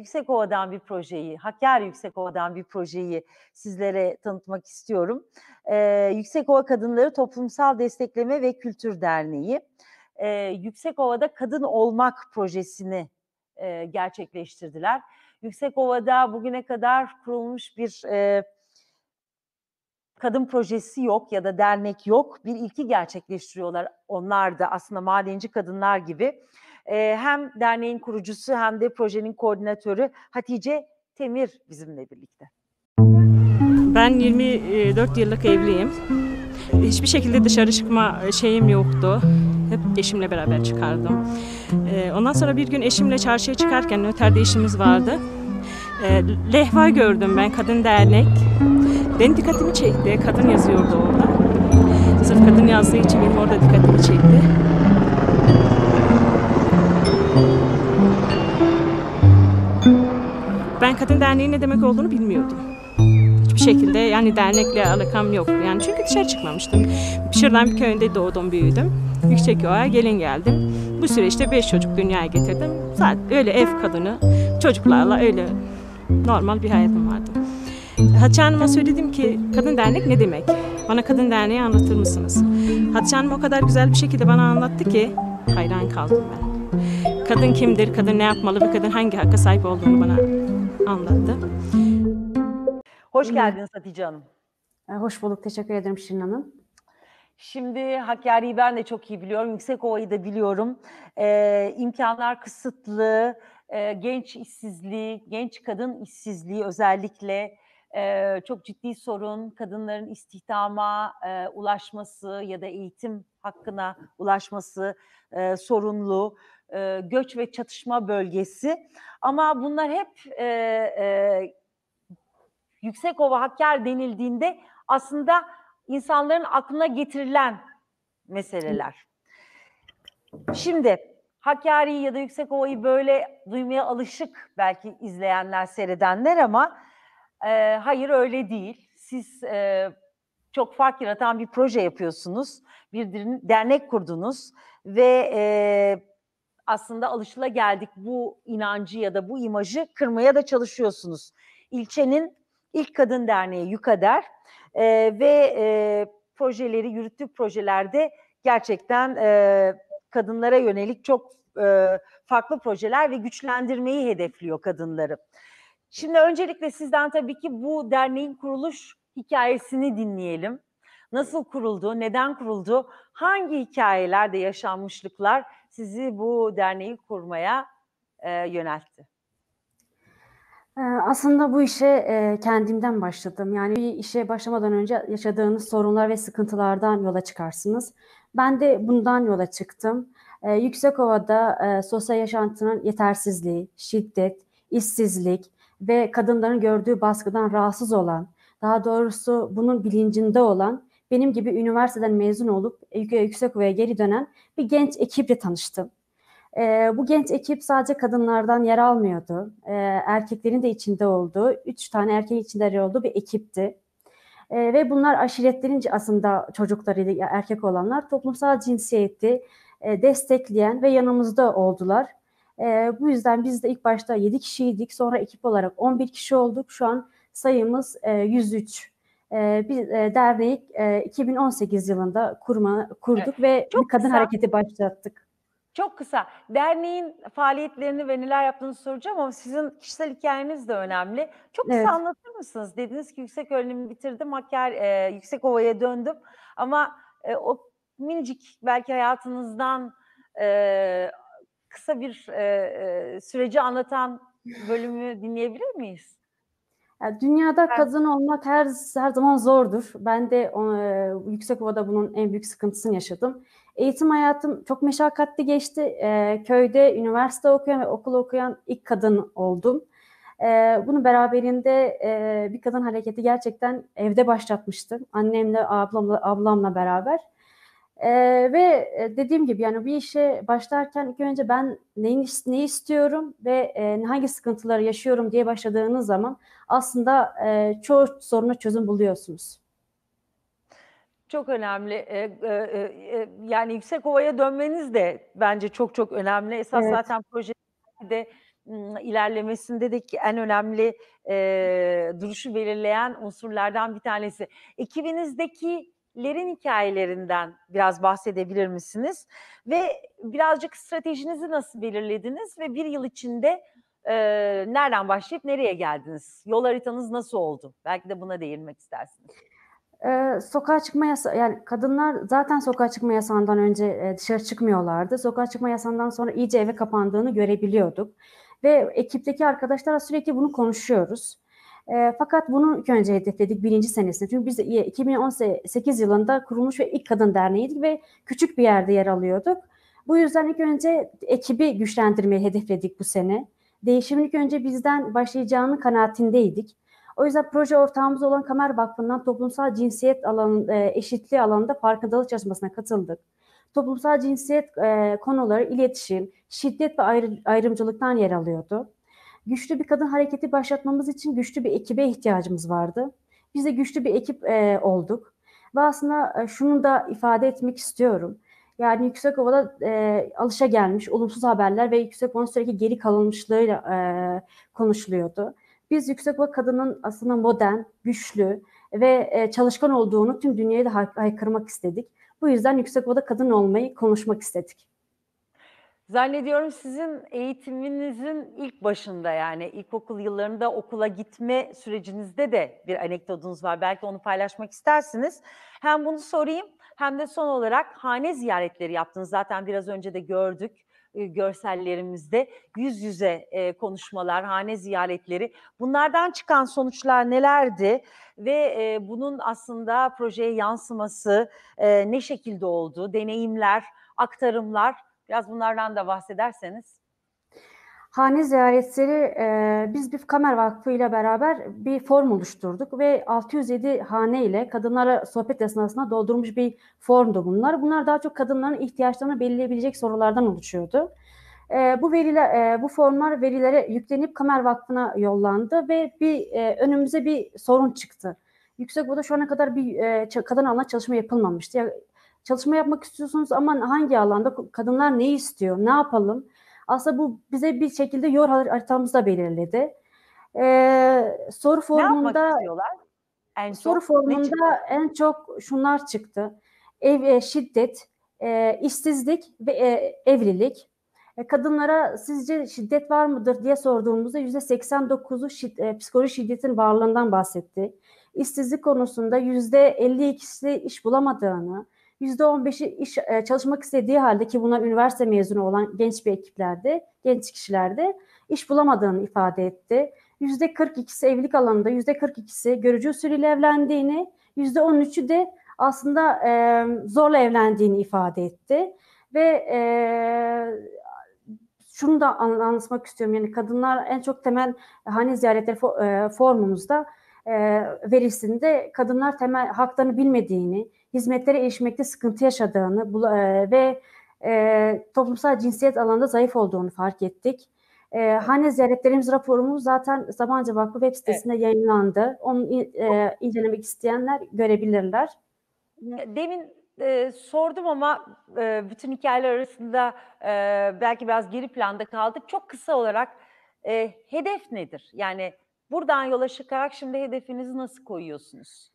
Yüksekova'dan bir projeyi, Hakkari Yüksekova'dan bir projeyi sizlere tanıtmak istiyorum. Ee, Yüksekova Kadınları Toplumsal Destekleme ve Kültür Derneği, ee, Yüksekova'da Kadın Olmak projesini e, gerçekleştirdiler. Yüksekova'da bugüne kadar kurulmuş bir e, kadın projesi yok ya da dernek yok. Bir ilki gerçekleştiriyorlar. Onlar da aslında madenci kadınlar gibi hem derneğin kurucusu hem de projenin koordinatörü Hatice Temir bizimle birlikte. Ben 24 yıllık evliyim. Hiçbir şekilde dışarı çıkma e, şeyim yoktu. Hep eşimle beraber çıkardım. Ondan sonra bir gün eşimle çarşıya çıkarken noterde işimiz vardı. Lehva gördüm ben, kadın dernek. Ben dikkatimi çekti, kadın yazıyordu orada. Sırf kadın yazdığı için benim orada dikkatimi çekti. Ben kadın derneği ne demek olduğunu bilmiyordum. Hiçbir şekilde yani dernekle alakam yoktu. Yani çünkü dışarı çıkmamıştım. Şırlan bir köyünde doğdum büyüdüm. Yükseköy'e gelin geldim. Bu süreçte beş çocuk dünyaya getirdim. Zaten öyle ev kadını, çocuklarla öyle normal bir hayatım vardı. Hatice Hanım'a söyledim ki kadın dernek ne demek? Bana kadın derneği anlatır mısınız? Hatice Hanım o kadar güzel bir şekilde bana anlattı ki hayran kaldım ben. Kadın kimdir, kadın ne yapmalı ve kadın hangi hakka sahip olduğunu bana anlattı. Hoş hmm. geldiniz Hatice Hanım. Ee, hoş bulduk. Teşekkür ederim Şirin Hanım. Şimdi Hakkari'yi ben de çok iyi biliyorum. Yüksek Yüksekova'yı da biliyorum. Ee, imkanlar kısıtlı, e, genç işsizliği, genç kadın işsizliği özellikle e, çok ciddi sorun. Kadınların istihdama e, ulaşması ya da eğitim hakkına ulaşması e, sorunlu e, göç ve çatışma bölgesi. Ama bunlar hep e, e, Yüksekova Hakkari denildiğinde aslında insanların aklına getirilen meseleler. Şimdi Hakkari'yi ya da Yüksek Ova'yı böyle duymaya alışık belki izleyenler, seyredenler ama e, hayır öyle değil. Siz e, çok fark yaratan bir proje yapıyorsunuz. Bir dernek kurdunuz ve e, aslında geldik bu inancı ya da bu imajı kırmaya da çalışıyorsunuz. İlçenin ilk kadın derneği Yukader e, ve e, projeleri yürüttüğü projelerde gerçekten e, kadınlara yönelik çok e, farklı projeler ve güçlendirmeyi hedefliyor kadınları. Şimdi öncelikle sizden tabii ki bu derneğin kuruluş hikayesini dinleyelim. Nasıl kuruldu, neden kuruldu, hangi hikayelerde yaşanmışlıklar sizi bu derneği kurmaya e, yöneltti? Ee, aslında bu işe e, kendimden başladım. Yani bir işe başlamadan önce yaşadığınız sorunlar ve sıkıntılardan yola çıkarsınız. Ben de bundan yola çıktım. Ee, Yüksekova'da e, sosyal yaşantının yetersizliği, şiddet, işsizlik ve kadınların gördüğü baskıdan rahatsız olan, daha doğrusu bunun bilincinde olan benim gibi üniversiteden mezun olup yüksek ovaya geri dönen bir genç ekiple tanıştım. E, bu genç ekip sadece kadınlardan yer almıyordu. E, erkeklerin de içinde olduğu, üç tane erkeğin içinde yer olduğu bir ekipti. E, ve bunlar aşiretlerince aslında çocuklarıydı, erkek olanlar. Toplumsal cinsiyeti e, destekleyen ve yanımızda oldular. E, bu yüzden biz de ilk başta 7 kişiydik. Sonra ekip olarak 11 kişi olduk. Şu an sayımız e, 103 e, ee, biz e, derneği e, 2018 yılında kurma kurduk evet. ve Çok kadın kısa. hareketi başlattık. Çok kısa. Derneğin faaliyetlerini ve neler yaptığını soracağım ama sizin kişisel hikayeniz de önemli. Çok kısa evet. anlatır mısınız? Dediniz ki yüksek öğrenimi bitirdim, Hakkari e, yüksek ovaya döndüm ama e, o minicik belki hayatınızdan e, kısa bir e, e süreci anlatan bölümü dinleyebilir miyiz? Yani dünyada evet. kadın olmak her her zaman zordur. Ben de e, yüksek ovada bunun en büyük sıkıntısını yaşadım. Eğitim hayatım çok meşakkatli geçti. E, köyde üniversite okuyan ve okul okuyan ilk kadın oldum. E, bunu beraberinde e, bir kadın hareketi gerçekten evde başlatmıştım. Annemle, ablamla, ablamla beraber. E, ve dediğim gibi yani bir işe başlarken ilk önce ben neyi, ne istiyorum ve e, hangi sıkıntıları yaşıyorum diye başladığınız zaman aslında e, çoğu soruna çözüm buluyorsunuz. Çok önemli. Ee, e, e, yani yüksek ovaya dönmeniz de bence çok çok önemli. Esas evet. zaten projede ilerlemesinde de en önemli e, duruşu belirleyen unsurlardan bir tanesi. Ekibinizdeki lerin hikayelerinden biraz bahsedebilir misiniz? Ve birazcık stratejinizi nasıl belirlediniz ve bir yıl içinde e, nereden başlayıp nereye geldiniz? Yol haritanız nasıl oldu? Belki de buna değinmek istersiniz. Ee, sokağa çıkma yasa yani kadınlar zaten sokağa çıkma yasağından önce e, dışarı çıkmıyorlardı. Sokağa çıkma yasağından sonra iyice eve kapandığını görebiliyorduk. Ve ekipteki arkadaşlara sürekli bunu konuşuyoruz. E, fakat bunu ilk önce hedefledik birinci senesinde. Çünkü biz 2018 e, yılında kurulmuş ve ilk kadın derneğiydik ve küçük bir yerde yer alıyorduk. Bu yüzden ilk önce ekibi güçlendirmeyi hedefledik bu sene. Değişimin ilk önce bizden başlayacağını kanaatindeydik. O yüzden proje ortağımız olan Kamer Vakfı'ndan toplumsal cinsiyet alanı, e, eşitliği alanında farkındalık çalışmasına katıldık. Toplumsal cinsiyet e, konuları iletişim, şiddet ve ayrı, ayrımcılıktan yer alıyordu güçlü bir kadın hareketi başlatmamız için güçlü bir ekibe ihtiyacımız vardı. Biz de güçlü bir ekip e, olduk. Ve aslında e, şunu da ifade etmek istiyorum. Yani yüksek Yüksekova'da e, alışa gelmiş olumsuz haberler ve Yüksekova'nın sürekli geri kalınmışlığıyla e, konuşuluyordu. Biz Yüksekova kadının aslında modern, güçlü ve e, çalışkan olduğunu tüm dünyaya da hay- haykırmak istedik. Bu yüzden yüksek Yüksekova'da kadın olmayı konuşmak istedik. Zannediyorum sizin eğitiminizin ilk başında yani ilkokul yıllarında okula gitme sürecinizde de bir anekdotunuz var. Belki onu paylaşmak istersiniz. Hem bunu sorayım hem de son olarak hane ziyaretleri yaptınız. Zaten biraz önce de gördük e, görsellerimizde yüz yüze e, konuşmalar, hane ziyaretleri. Bunlardan çıkan sonuçlar nelerdi ve e, bunun aslında projeye yansıması ne şekilde oldu? Deneyimler, aktarımlar Biraz bunlardan da bahsederseniz. Hane ziyaretleri e, biz bir Kamer Vakfı ile beraber bir form oluşturduk ve 607 hane ile kadınlara sohbet esnasında doldurmuş bir formdu bunlar. Bunlar daha çok kadınların ihtiyaçlarını belirleyebilecek sorulardan oluşuyordu. E, bu veriler, e, bu formlar verilere yüklenip Kamer Vakfı'na yollandı ve bir e, önümüze bir sorun çıktı. Yüksek Boda şu ana kadar bir e, kadın alana çalışma yapılmamıştı. Çalışma yapmak istiyorsunuz ama hangi alanda kadınlar ne istiyor, ne yapalım? Aslında bu bize bir şekilde yol haritamızda belirledi. Ee, soru formunda en soru çok, formunda en çok şunlar çıktı. Ev e, şiddet, e, işsizlik ve e, evlilik. E, kadınlara sizce şiddet var mıdır diye sorduğumuzda yüzde 89'u şid, e, psikolojik şiddetin varlığından bahsetti. İşsizlik konusunda yüzde 52'si iş bulamadığını, %15'i iş, e, çalışmak istediği halde ki bunlar üniversite mezunu olan genç bir ekiplerde, genç kişilerde iş bulamadığını ifade etti. %42'si evlilik alanında, %42'si görücü usulüyle evlendiğini, %13'ü de aslında e, zorla evlendiğini ifade etti. Ve e, şunu da anlatmak istiyorum. Yani kadınlar en çok temel hani ziyaretleri e, formumuzda e, verisinde kadınlar temel haklarını bilmediğini, hizmetlere erişmekte sıkıntı yaşadığını e, ve e, toplumsal cinsiyet alanında zayıf olduğunu fark ettik. E, hane ziyaretlerimiz raporumuz zaten Sabancı Vakfı web sitesinde evet. yayınlandı. Onu e, incelemek isteyenler görebilirler. Demin e, sordum ama e, bütün hikayeler arasında e, belki biraz geri planda kaldık. Çok kısa olarak e, hedef nedir? Yani Buradan yola çıkarak şimdi hedefinizi nasıl koyuyorsunuz?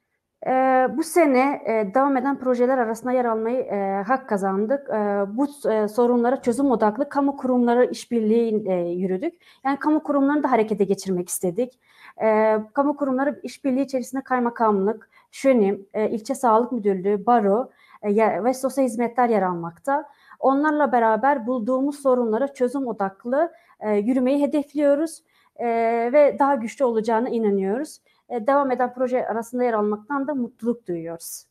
E, bu sene e, devam eden projeler arasında yer almayı e, hak kazandık. E, bu e, sorunlara çözüm odaklı kamu kurumları işbirliği e, yürüdük. Yani kamu kurumlarını da harekete geçirmek istedik. E, kamu kurumları işbirliği içerisinde kaymakamlık, ŞÖNİM, e, ilçe sağlık müdürlüğü, baro e, ve sosyal hizmetler yer almakta. Onlarla beraber bulduğumuz sorunlara çözüm odaklı e, yürümeyi hedefliyoruz e, ve daha güçlü olacağına inanıyoruz. E, devam eden proje arasında yer almaktan da mutluluk duyuyoruz.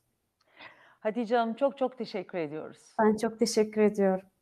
Hatice Hanım çok çok teşekkür ediyoruz. Ben çok teşekkür ediyorum.